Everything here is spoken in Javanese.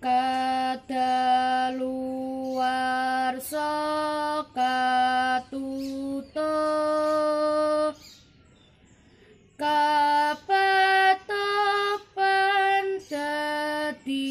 kada luar soka tuto jadi